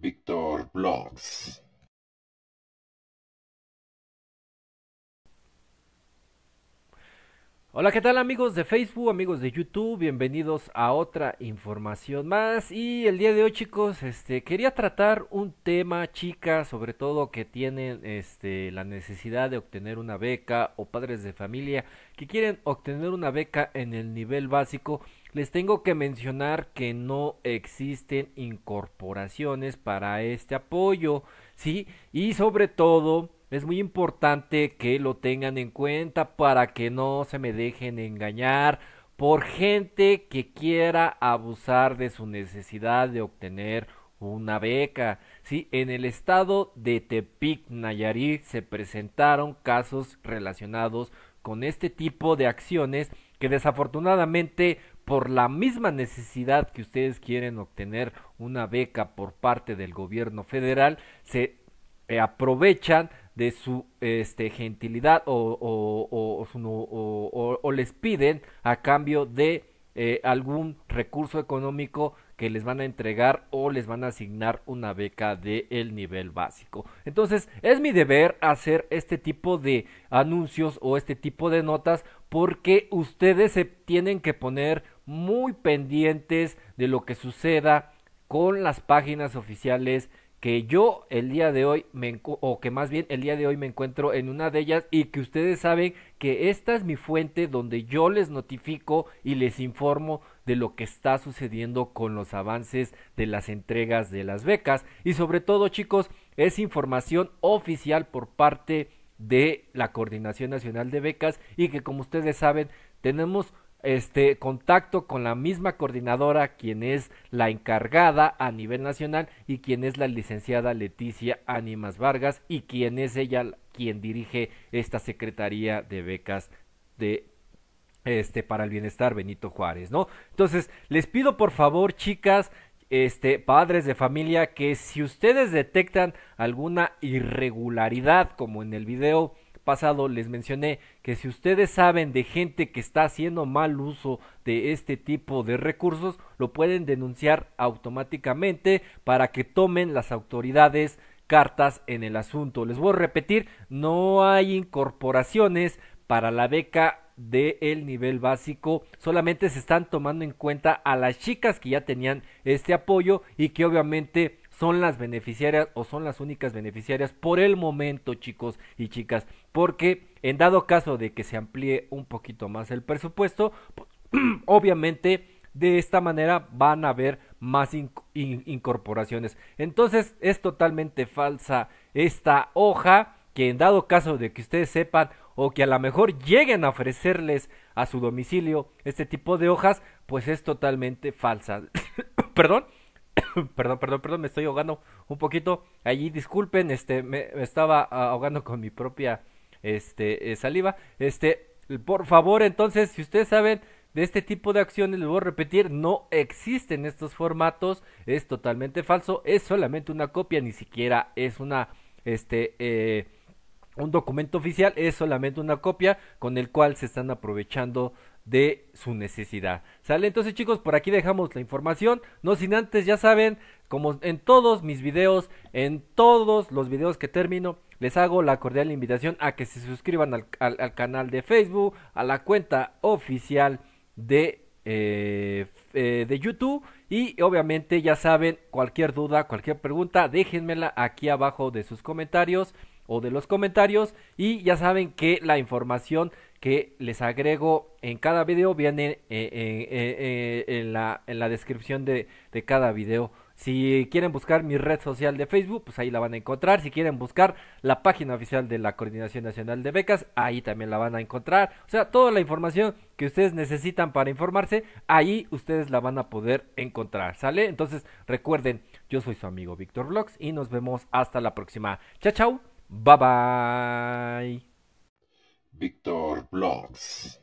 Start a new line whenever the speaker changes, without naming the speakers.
Victor Blogs. Hola, ¿qué tal amigos de Facebook, amigos de YouTube? Bienvenidos a otra información más. Y el día de hoy, chicos, este quería tratar un tema, chicas, sobre todo que tienen este la necesidad de obtener una beca o padres de familia que quieren obtener una beca en el nivel básico. Les tengo que mencionar que no existen incorporaciones para este apoyo, ¿sí? Y sobre todo es muy importante que lo tengan en cuenta para que no se me dejen engañar por gente que quiera abusar de su necesidad de obtener una beca. Sí, en el estado de Tepic, Nayarit, se presentaron casos relacionados con este tipo de acciones que desafortunadamente por la misma necesidad que ustedes quieren obtener una beca por parte del gobierno federal, se eh, aprovechan de su este, gentilidad o, les piden a cambio de eh, algún recurso económico que les van a entregar o les van a asignar una beca de nivel básico. Entonces, es mi deber hacer este tipo de anuncios o este tipo de notas porque ustedes se tienen que poner muy pendientes de lo que suceda con las páginas oficiales que yo el día de hoy, me, o que más bien el día de hoy me encuentro en una de ellas y que ustedes saben que esta es mi fuente donde yo les notifico y les informo de lo que está sucediendo con los avances de las entregas de las becas y sobre todo chicos es información oficial por parte de la Coordinación Nacional de Becas y que como ustedes saben tenemos este contacto con la misma coordinadora quien es la encargada a nivel nacional y quien es la licenciada Leticia Ánimas Vargas y quien es ella quien dirige esta Secretaría de Becas de este para el bienestar Benito Juárez, ¿no? Entonces, les pido por favor, chicas, este, padres de familia, que si ustedes detectan alguna irregularidad, como en el video pasado les mencioné que si ustedes saben de gente que está haciendo mal uso de este tipo de recursos, lo pueden denunciar automáticamente para que tomen las autoridades cartas en el asunto. Les voy a repetir, no hay incorporaciones para la beca del nivel básico. Solamente se están tomando en cuenta a las chicas que ya tenían este apoyo y que obviamente son las beneficiarias o son las únicas beneficiarias por el momento, chicos y chicas, porque en dado caso de que se amplíe un poquito más el presupuesto, obviamente de esta manera van a haber más incorporaciones. Entonces es totalmente falsa esta hoja que en dado caso de que ustedes sepan o que a lo mejor lleguen a ofrecerles a su domicilio este tipo de hojas, pues es totalmente falsa. Perdón, perdón, perdón, perdón, me estoy ahogando un poquito. Allí, disculpen, este, me, estaba ah, ahogando con mi propia este, eh, saliva. Este, por favor, entonces, si ustedes saben de este tipo de acciones, les voy a repetir, no existen estos formatos, es totalmente falso, es solamente una copia, ni siquiera es una, este, eh, un documento oficial, es solamente una copia con el cual se están aprovechando de su necesidad. ¿Sale? Entonces chicos, por aquí dejamos la información. No sin antes, ya saben, como en todos mis videos, en todos los videos que termino, les hago la cordial invitación a que se suscriban al, canal de Facebook, a la cuenta oficial de, eh, eh, de YouTube. Y obviamente ya saben, cualquier duda, cualquier pregunta, déjenmela aquí abajo de sus comentarios o de los comentarios. Y ya saben que la información que les agrego en cada video, viene eh, eh, eh, en, la, descripción de, de, cada video. Si quieren buscar mi red social de Facebook, pues ahí la van a encontrar. Si quieren buscar la página oficial de la Coordinación Nacional de Becas, ahí también la van a encontrar. O sea, toda la información que ustedes necesitan para informarse, ahí ustedes la van a poder encontrar. ¿Sale? Entonces, recuerden, yo soy su amigo Víctor Vlogs y nos vemos hasta la próxima. Chao, chao. Bye bye. Victor Blogs.